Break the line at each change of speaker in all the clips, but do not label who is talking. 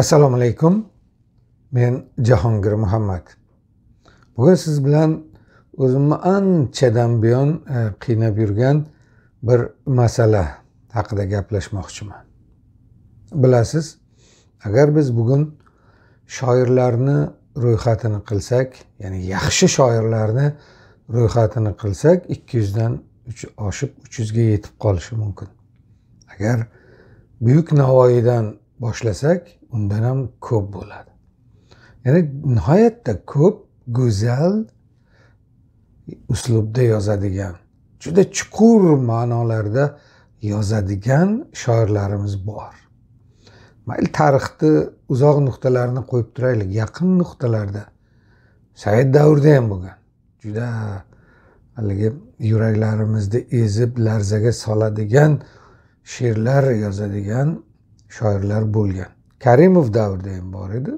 assalomu alaykum men jahongir muhammad bugun siz bilan o'zimni anchadan buyon e, qiynab yurgan bir masala haqida gaplashmoqchiman bilasiz agar biz bugun shoirlarni ro'yxatini qilsak ya'ni yaxshi shoirlarni ro'yxatini qilsak ikki yuzdan oshib uch yuzga yetib qolishi mumkin agar buyuk navoiydan boshlasak undan ham ko'p bo'ladi ya'ni nihoyatda ko'p go'zal uslubda yozadigan juda chuqur ma'nolarda yozadigan shoirlarimiz bor mayli tarixni uzoq nuqtalarini qo'yib turaylik yaqin nuqtalarda sovet davrida ham bo'lgan juda haligi yuraklarimizni ezib larzaga soladigan she'rlar yozadigan shoirlar bo'lgan karimov davrida ham bor edi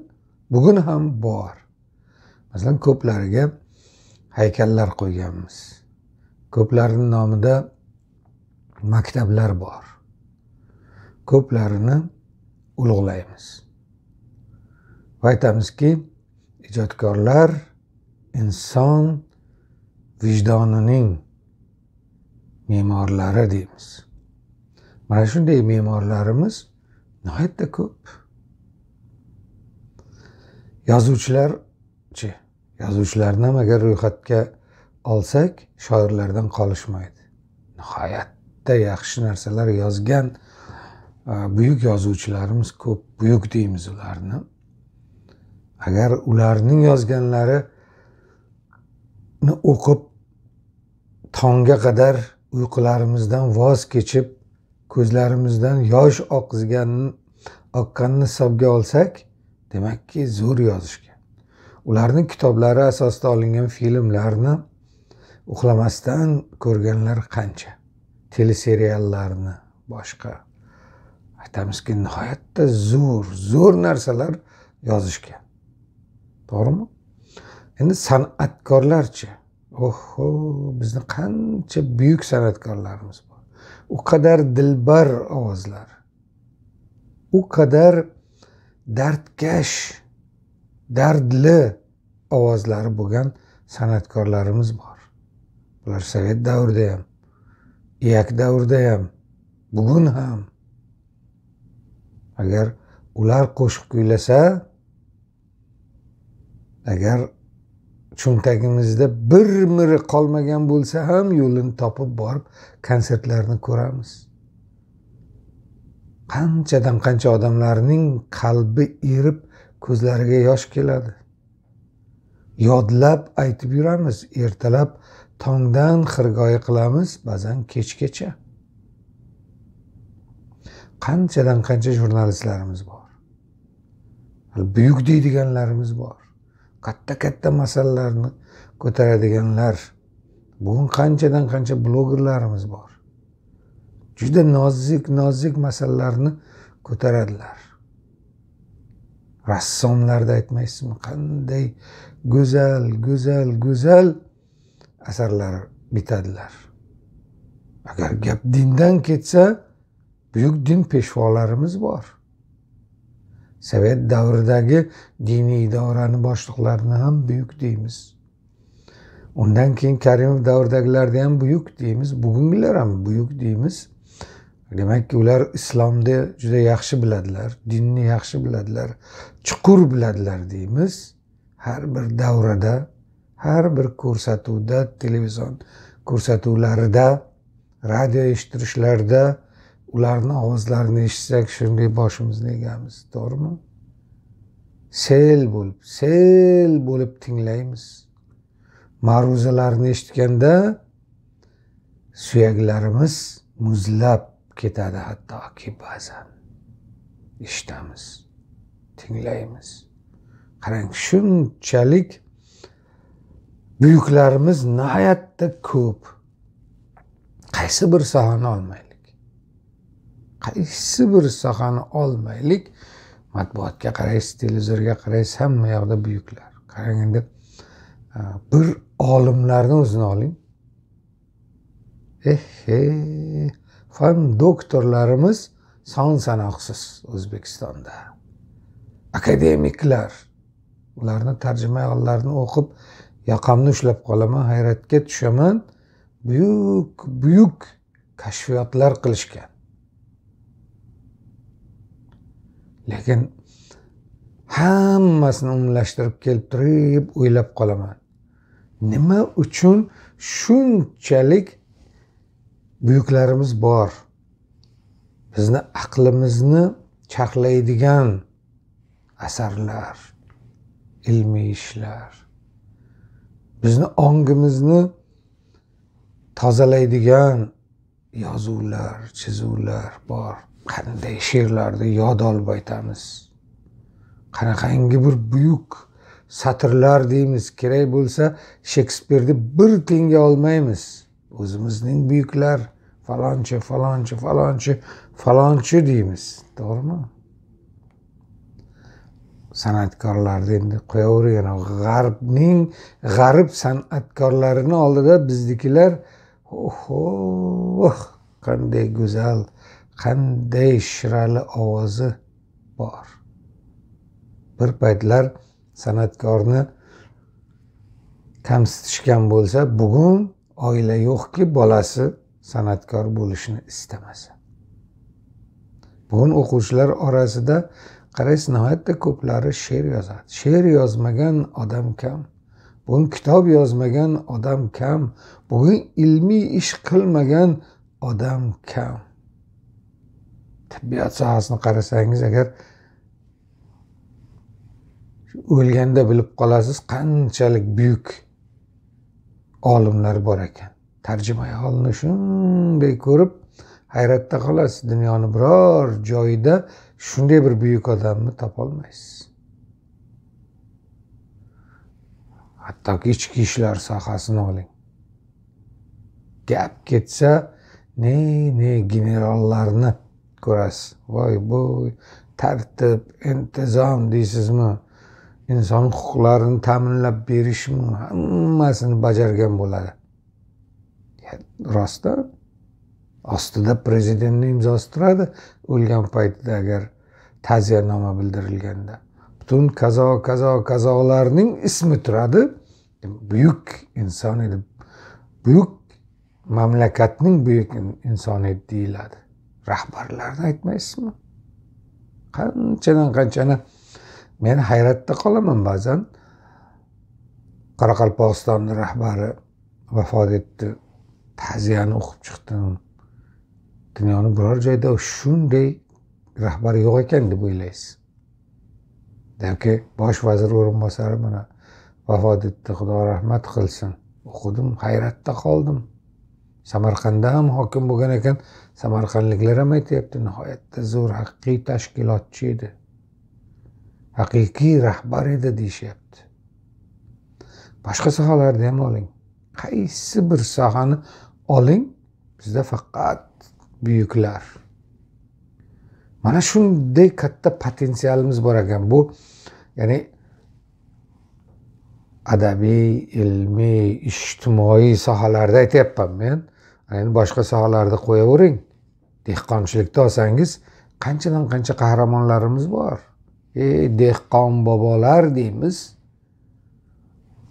bugun ham bor masalan ko'plariga haykallar qo'yganmiz ko'plarini nomida maktablar bor ko'plarini ulug'laymiz va aytamizki ijodkorlar inson vijdonining me'morlari deymiz mana shunday me'morlarimiz nihoyatda ko'p yozuvchilarchi yozuvchilarni agar ro'yxatga olsak shoirlardan qolishmaydi nihoyatda yaxshi narsalar e, yozgan buyuk yozuvchilarimiz ko'p buyuk deymiz ularni agar ularning yozganlarini o'qib tongga qadar uyqularimizdan voz kechib ko'zlarimizdan yosh oqizgan oqqanini hisobga olsak demakki zo'r yozishgan ularning kitoblari asosida olingan filmlarni uxlamasdan ko'rganlar qancha teleseriallarni boshqa aytamizki nihoyatda zo'r zo'r narsalar yozishgan to'g'rimi endi san'atkorlarchi oho bizni qancha buyuk san'atkorlarimiz u qadar dilbar ovozlar u qadar dardkash dardli ovozlari bo'lgan san'atkorlarimiz bor bular sovet davrida ham iyak davrida ham bugun ham agar ular qo'shiq kuylasa agar cho'ntagimizda bir miri qolmagan bo'lsa ham yo'lini topib borib konsertlarni ko'ramiz qanchadan qancha odamlarning qalbi erib ko'zlariga yosh keladi yodlab aytib yuramiz ertalab tongdan xirgoyi qilamiz ba'zan kechgacha qanchadan qancha jurnalistlarimiz bor buyuk deydiganlarimiz bor katta katta masalalarni ko'taradiganlar bugun qanchadan qancha blogerlarimiz bor juda nozik nozik masalalarni ko'taradilar rassomlarda aytmaysizmi qanday go'zal go'zal go'zal asarlar bitadilar agar gap dindan ketsa buyuk din peshvolarimiz bor sovet davridagi diniy idorani boshliqlarini ham buyuk deymiz undan keyin karimov davridagilarni ham buyuk deymiz bugungilar ham buyuk deymiz demakki ular islomni juda yaxshi biladilar dinni yaxshi biladilar chuqur biladilar deymiz har bir davrada har bir ko'rsatuvda televizion ko'rsatuvlarida radio eshittirishlarda ularni ovozlarini eshitsak shunday boshimizni egamiz to'g'rimi sel bo'lib sel bo'lib tinglaymiz ma'ruzalarni eshitganda suyaklarimiz muzlab ketadi hattoki ba'zan eshitamiz tinglaymiz qarang shunchalik buyuklarimiz nihoyatda ko'p qaysi bir sohani olmaylik qaysi bir sohani olmaylik matbuotga qaraysiz televizorga qaraysiz hamma yoqda buyuklar qarang endi e, bir olimlarni o'zini oling ehe eh, fan doktorlarimiz son sanoqsiz o'zbekistonda akademiklar ularni tarjimalarni o'qib yoqamni ushlab qolaman hayratga tushaman buyuk buyuk kashfiyotlar qilishgan lekin hammasini umumlashtirib kelib turib o'ylab qolaman nima uchun shunchalik buyuklarimiz bor bizni aqlimizni charxlaydigan asarlar ilmiy ishlar bizni ongimizni tozalaydigan yozuvlar chizuvlar bor qanday she'rlarni yod olib aytamiz qanaqangi bir buyuk satrlar deymiz kerak bo'lsa shekspirni bir tengga olmaymiz o'zimizning buyuklar falonchi falonchi falonchi falonchi deymiz to'g'rimi san'atkorlarni endi qo'yaveringlar g'arbning g'arb san'atkorlarini oldida biznikilar oho qanday go'zal qanday shirali ovozi bor bir paytlar san'atkorni kamsitishgan bo'lsa bugun oila yo'qki bolasi san'atkor bo'lishni istamasa bugun o'quvchilar orasida qaraysiz nihoyatda ko'plari she'r yozadi she'r yozmagan odam kam bugun kitob yozmagan odam kam bugun ilmiy ish qilmagan odam kam tibbiyot sohasini qarasangiz agar o'lganda bilib qolasiz qanchalik buyuk olimlar bor ekan tarjima holni shunday ko'rib hayratda qolasiz dunyoni biror joyida shunday bir buyuk odamni topolmaysiz hattoki ichki ishlar sohasini oling gap ketsa ne ne generallarni ko'rasiz voy bu tartib intizom deysizmi inson huquqlarini ta'minlab berishmi hammasini bajargan bo'ladi rostdan ostida prezidentni imzosi turadi o'lgan paytida agar ta'ziyanoma bildirilganda butun kazo kazo kazolarning ismi turadi buyuk inson edi buyuk mamlakatning buyuk insoni deyiladi rahbarlarni aytmaysizmi qanchadan qanchani men hayratda qolaman ba'zan qoraqalpog'istonni rahbari vafot etdi ta'ziyani o'qib chiqdim dunyoni biror joyda shunday rahbar yo'q ekan deb o'ylaysiz yoki bosh vazir o'rinbosari mana vafot etdi xudo rahmat qilsin o'qidim hayratda qoldim samarqandda ham hokim bo'lgan ekan samarqandliklar ham aytyapti nihoyatda zo'r haqiqiy tashkilotchi edi haqiqiy rahbar edi deyishyapti boshqa sohalarda ham oling qaysi bir sohani oling bizda faqat buyuklar mana shunday katta potensialimiz bor ekan bu ya'ni adabiy ilmiy ijtimoiy sohalarda aytyapman men endi boshqa sohalarda qo'yavering dehqonchilikda olsangiz qanchadan qancha qahramonlarimiz bor e dehqon bobolar deymiz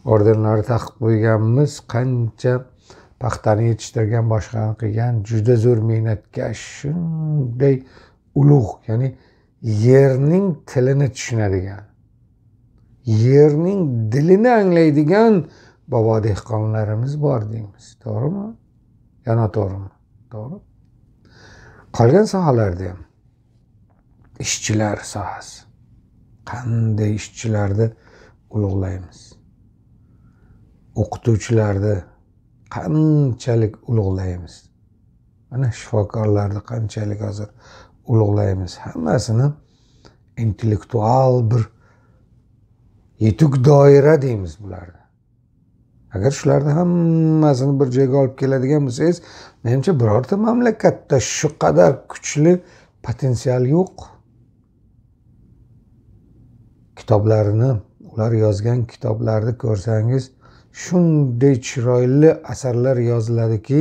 ordenlarni taqib qo'yganmiz qancha paxtani yetishtirgan boshqani qilgan juda zo'r mehnatkash shunday ulug' ya'ni yerning tilini tushunadigan yerning dilini anglaydigan bobo dehqonlarimiz bor deymiz to'g'rimi yo noto'g'rimi to'g'ri qolgan sohalarda ham ishchilar sohasi qanday ishchilarni ulug'laymiz o'qituvchilarni qanchalik ulug'laymiz mana shifokorlarni qanchalik hozir ulug'laymiz hammasini intellektual bir yetuk doira deymiz bularni agar shularni hammasini bir joyga olib keladigan bo'lsangiz menimcha birorta mamlakatda shu qadar kuchli potensial yo'q kitoblarini ular yozgan kitoblarni ko'rsangiz shunday chiroyli asarlar yoziladiki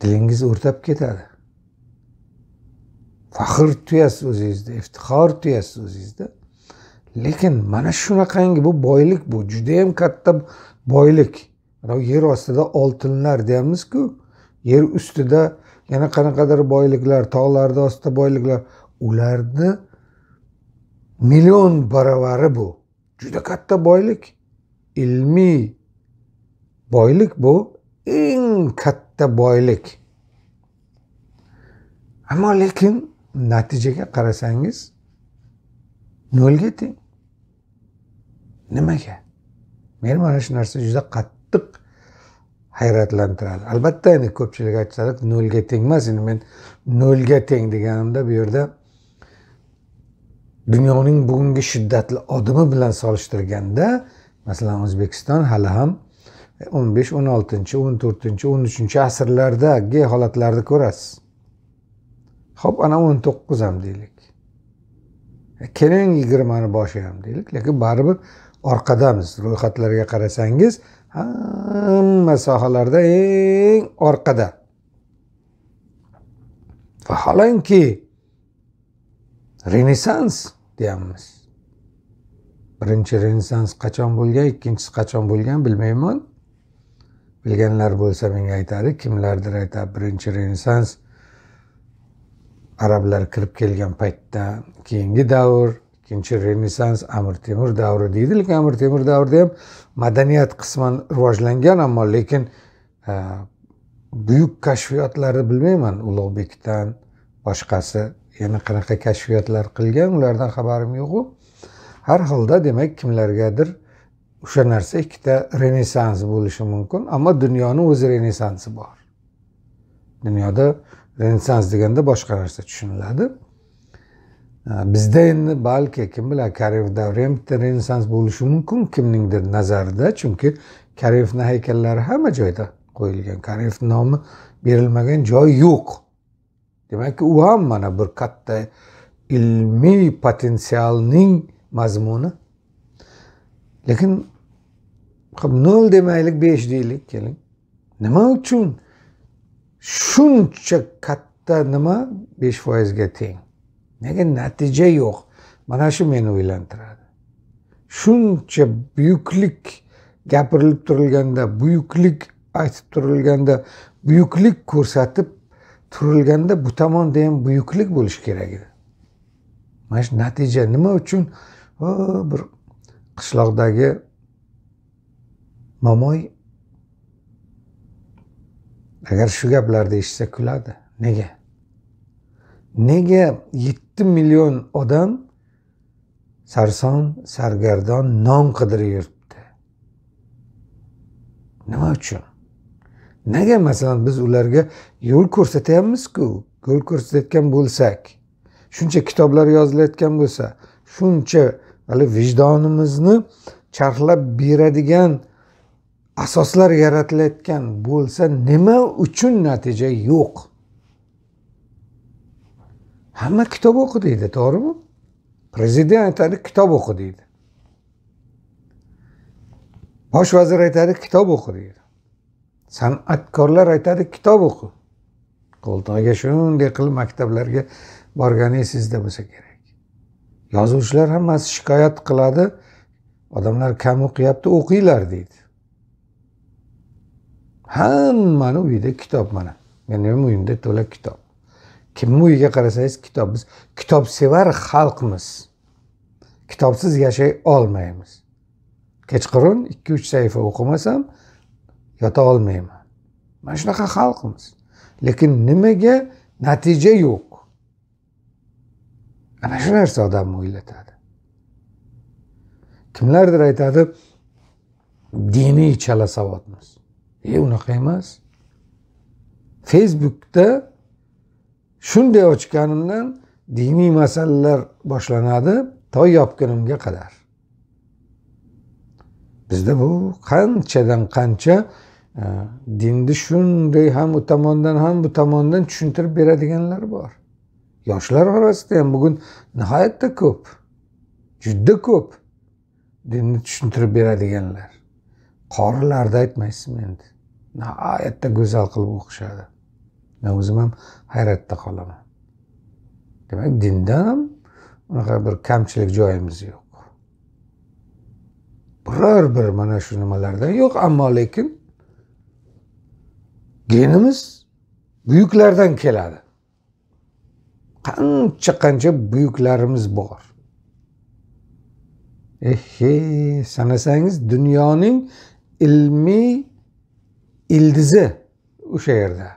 dilingiz o'rtab ketadi faxr tuyasiz o'zingizda iftixor tuyasiz o'zingizda lekin mana shunaqangi bu boylik bu judayam katta boylik yer ostida oltinlar deyapmizku yer ustida yana qanaqadir boyliklar tog'larni ostida boyliklar ularni million baravari bu juda katta boylik ilmiy boylik bu eng katta boylik ammo lekin natijaga qarasangiz nolga teng nimaga meni mana shu narsa juda qattiq hayratlantiradi albatta endi ko'pchilik aytishadi nolga emas endi men nolga teng deganimda bu yerda dunyoning bugungi shiddatli odimi bilan solishtirganda masalan o'zbekiston hali ham o'n besh o'n oltinchi o'n to'rtinchi o'n uchinchi asrlardagi holatlarni ko'rasiz ho'p ana o'n to'qqiz ham deylik keling yigirmani boshi ham deylik lekin baribir orqadamiz ro'yxatlarga qarasangiz hamma sohalarda eng orqada vaholanki renessans deyapmiz birinchi renessans qachon bo'lgan ikkinchisi qachon bo'lgan bilmayman bilganlar bo'lsa menga aytadi kimlardir aytadi birinchi renessans arablar kirib kelgan paytdan keyingi davr ikkinchi renessans amir temur davri deydi lekin amir temur davrida ham madaniyat qisman rivojlangan ammo lekin e, buyuk kashfiyotlari bilmayman ulug'bekdan boshqasi yana qanaqa kashfiyotlar qilgan ulardan xabarim yo'qu har holda demak kimlargadir o'sha narsa ikkita renessans bo'lishi mumkin ammo dunyoni o'zi renessansi bor dunyoda renessans deganda boshqa narsa tushuniladi bizda endi balki kim biladi karev davri ham bitta renessans bo'lishi mumkin kimningdir nazarida chunki karevni haykallari hamma joyda qo'yilgan karev nomi berilmagan joy yo'q demak u ham mana bir katta ilmiy potensialning mazmuni lekin nol demaylik besh deylik keling nima uchun shuncha katta nima besh foizga teng nega natija yo'q mana shu meni o'ylantiradi shuncha buyuklik gapirilib turilganda buyuklik aytib turilganda buyuklik ko'rsatib turilganda bu tomonda ham buyuklik bo'lishi kerak edi mana shu natija nima uchun bir qishloqdagi momoy agar shu gaplarni eshitsa kuladi nega nega yetti million odam sarson sargardon nom qidirib yuribdi nima uchun nega masalan biz ularga yo'l ko'rsatyapmizku yo'l ko'rsatayotgan bo'lsak shuncha kitoblar yozilayotgan bo'lsa shuncha hali vijdonimizni charxlab beradigan asoslar yaratilayotgan bo'lsa nima uchun natija yo'q hamma kitob o'qi deydi to'g'rimi prezident aytadi kitob o'qi deydi bosh vazir aytadi kitob o'qi deydi san'atkorlar aytadi kitob o'qi qo'ltig'iga shunday qilib maktablarga borganingizda bo'lsa kerak yozuvchilar hammasi shikoyat qiladi odamlar kam o'qiyapti o'qinglar deydi hammani uyida kitob mana meni uyimda to'la kitob kimni uyiga qarasangiz kitob biz kitobsevar xalqmiz kitobsiz yashay olmaymiz kechqurun ikki uch sahifa o'qimasam yota olmayman mana shunaqa xalqmiz lekin nimaga natija yo'q ana shu narsa odamni o'ylatadi kimlardir aytadi diniy chala savodmiz e unaqa emas facebookda shunday ochganimdan diniy masalalar boshlanadi to yopgunimga qadar bizda bu qanchadan qancha e, dinni shunday ham u tomondan ham bu tomondan tushuntirib beradiganlar bor yoshlar orasida ham bugun nihoyatda ko'p juda ko'p dinni tushuntirib beradiganlar qorilarni aytmaysizmi endi nihoyatda go'zal qilib o'qishadi men o'zim ham hayratda qolaman demak dinda ham unaqa bir kamchilik joyimiz yo'q biror bir mana shu nimalardan yo'q ammo lekin genimiz buyuklardan keladi qancha qancha buyuklarimiz bor ehe sanasangiz dunyoning ilmiy ildizi o'sha yerda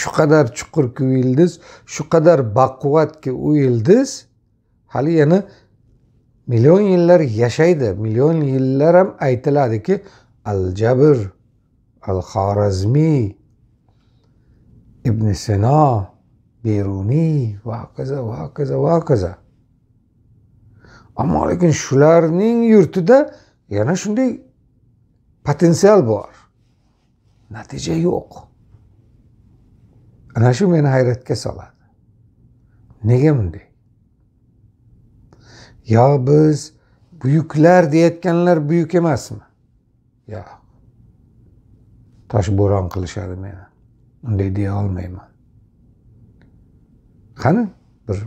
shu qadar chuqur o'yildiz shu qadar baquvvatga o'yildiz hali yana million yillar yashaydi million yillar ham aytiladiki al jabr al xorazmiy ibn sino beruniy va hokazo va hokazo va hokazo ammo lekin shularning yurtida yana shunday potensial bor natija yo'q ana shu meni hayratga soladi nega bunday yo biz buyuklar deyayotganlar buyuk emasmi yo'q toshbo'ron qilishadi meni unday deya olmayman qani bir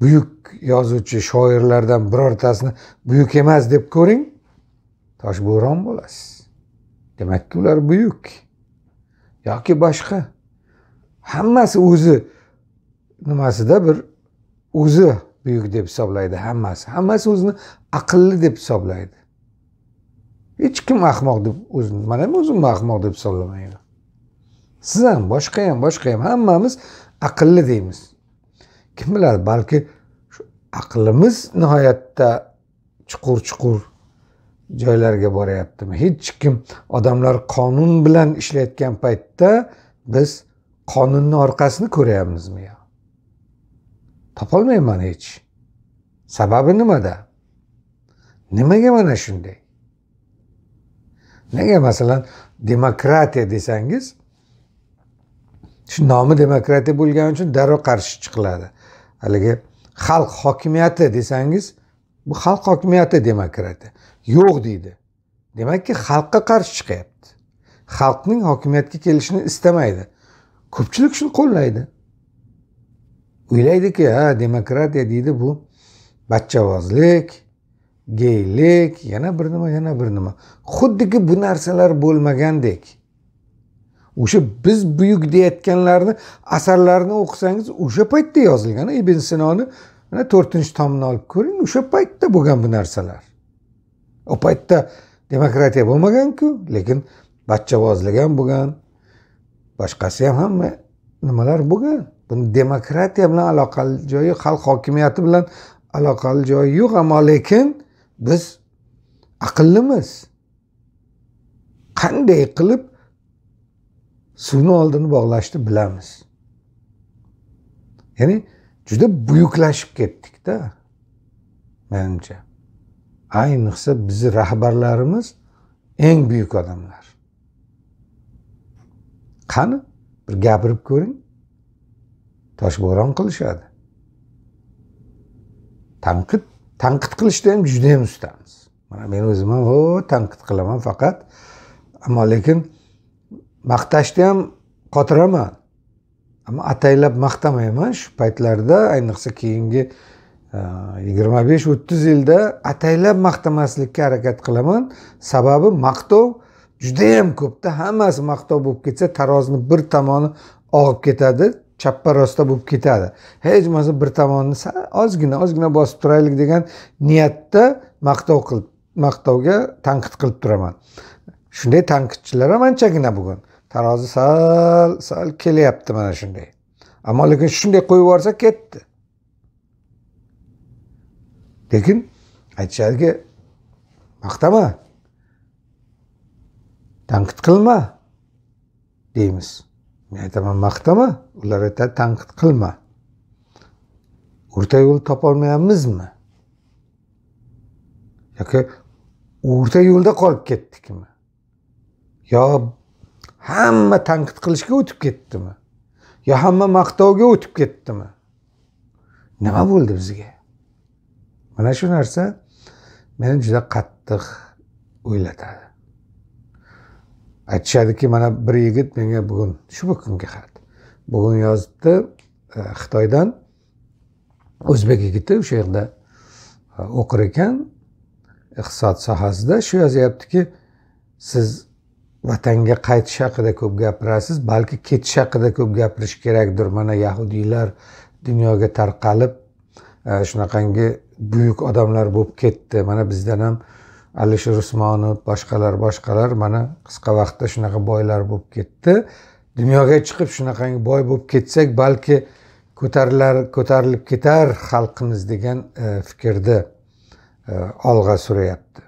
buyuk yozuvchi shoirlardan birortasini buyuk emas deb ko'ring toshbo'ron bo'lasiz demakki ular buyuk yoki boshqa hammasi o'zi nimasida bir o'zi buyuk deb hisoblaydi hammasi hammasi o'zini aqlli deb hisoblaydi hech kim ahmoq deb o'zini man ham o'zimni ahmoq deb hisoblamayman siz ham boshqa ham boshqa ham hammamiz aqlli deymiz kim biladi balki shu aqlimiz nihoyatda chuqur chuqur joylarga boryaptimi hech kim odamlar qonun bilan ishlayotgan paytda biz qonunni orqasini ko'ryapmizmi yo topolmayman hech sababi nimada nimaga mana shunday nega masalan demokratiya desangiz shu nomi demokratiya bo'lgani uchun darrov qarshi chiqiladi haligi xalq hokimiyati desangiz bu xalq hokimiyati demokratiya yo'q deydi demakki xalqqa qarshi chiqyapti xalqning hokimiyatga kelishini istamaydi ko'pchilik shuni qo'llaydi o'ylaydiki ha demokratiya deydi bu bachchavozlik geylik yana bir nima yana bir nima xuddiki bu narsalar bo'lmagandek o'sha biz buyuk deyayotganlarni asarlarini o'qisangiz o'sha paytda yozilgan ibn sinoni mana to'rtinchi tomini olib ko'ring o'sha paytda bo'lgan bu narsalar u paytda demokratiya bo'lmaganku lekin bachchavozlik ham bo'lgan boshqasi ham hamma nimalar bo'lgan buni demokratiya bilan aloqali joyi xalq hokimiyati bilan aloqali joyi yo'q ammo lekin biz aqllimiz qanday qilib suvni oldini bog'lashni bilamiz ya'ni juda buyuklashib ketdikda menimcha ayniqsa bizni rahbarlarimiz eng buyuk odamlar qani bir gapirib ko'ring toshbo'ron qilishadi tanqid tanqid qilishda ham judayam ustamiz mana men o'zim ham o tanqid qilaman faqat ammo lekin maqtashni ham qotiraman ammo ataylab maqtamayman shu paytlarda ayniqsa keyingi e, yigirma besh o'ttiz yilda ataylab maqtamaslikka harakat qilaman sababi maqtov judayam ko'pda hammasi maqtov bo'lib ketsa tarozni bir tomoni og'ib ketadi chappa rosta bo'lib ketadi hech bo'lmasa bir tomonni ozgina ozgina bosib turaylik degan niyatda maqtov qilib maqtovga tanqid qilib turaman shunday tanqidchilar ham anchagina bugun tarozi sal sal kelyapti mana shunday ammo lekin shunday qo'yib yuborsa ketdi lekin aytishadiki maqtama tanqid qilma deymiz men aytaman maqtama ular aytadi tanqid qilma o'rta yo'l topolmayapmizmi yoki o'rta yo'lda qolib ketdikmi yo hamma tanqid qilishga o'tib ketdimi yo hamma maqtovga o'tib ketdimi nima bo'ldi bizga mana shu narsa meni juda qattiq o'ylatadi aytishadiki mana bir yigit menga bugun shu kunga xat bugun yozibdi xitoydan o'zbek yigiti o'sha yerda o'qir ekan iqtisod sohasida shu yozyaptiki siz vatanga qaytish haqida ko'p gapirasiz balki ketish haqida ko'p gapirish kerakdir mana yahudiylar dunyoga tarqalib shunaqangi buyuk odamlar bo'lib ketdi mana bizdan ham alisher usmonov boshqalar boshqalar mana qisqa vaqtda shunaqa boylar bo'lib ketdi dunyoga chiqib shunaqangi boy bo'lib ketsak balki ko'tarilar ko'tarilib ketar xalqimiz degan e, fikrni e, olg'a suryapti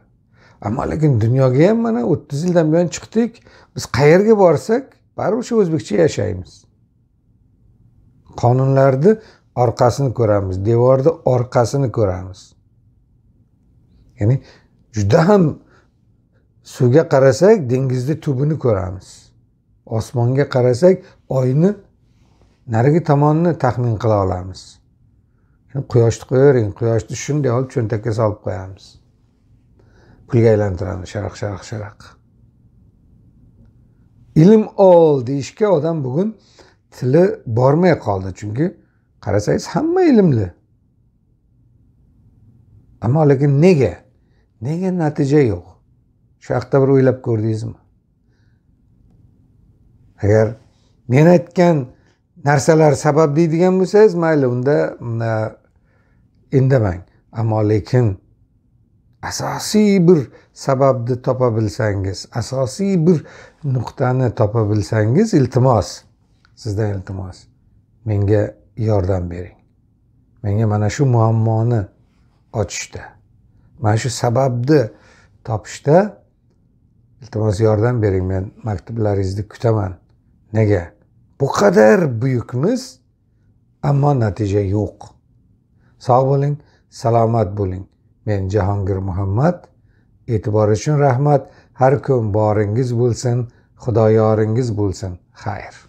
ammo lekin dunyoga ham mana o'ttiz yildan buyon chiqdik biz qayerga borsak baribir shu o'zbekcha yashaymiz qonunlarni orqasini ko'ramiz devorni orqasini ko'ramiz ya'ni juda ham suvga qarasak dengizni tubini ko'ramiz osmonga qarasak oyni narigi tomonini taxmin qila olamiz quyoshni qo'yavering quyoshni shunday olib cho'ntakka solib qo'yamiz pulga aylantiramiz sharaq sharaq sharaq ilm ol deyishga odam bugun tili bormay qoldi chunki qarasangiz hamma ilmli ammo lekin nega nega natija yo'q shu haqida bir o'ylab ko'rdingizmi agar men aytgan narsalar sabab deydigan bo'lsangiz mayli unda indamang ammo lekin asosiy bir sababni topa bilsangiz asosiy bir nuqtani topa bilsangiz iltimos sizdan iltimos menga yordam bering menga mana shu muammoni ochishda mana shu sababni topishda iltimos yordam bering men maktublaringizni kutaman nega bu qadar buyukmiz ammo natija yo'q sog' bo'ling salomat bo'ling men jahongir muhammad e'tibor uchun rahmat har kun boringiz bo'lsin xudoyoringiz bo'lsin xayr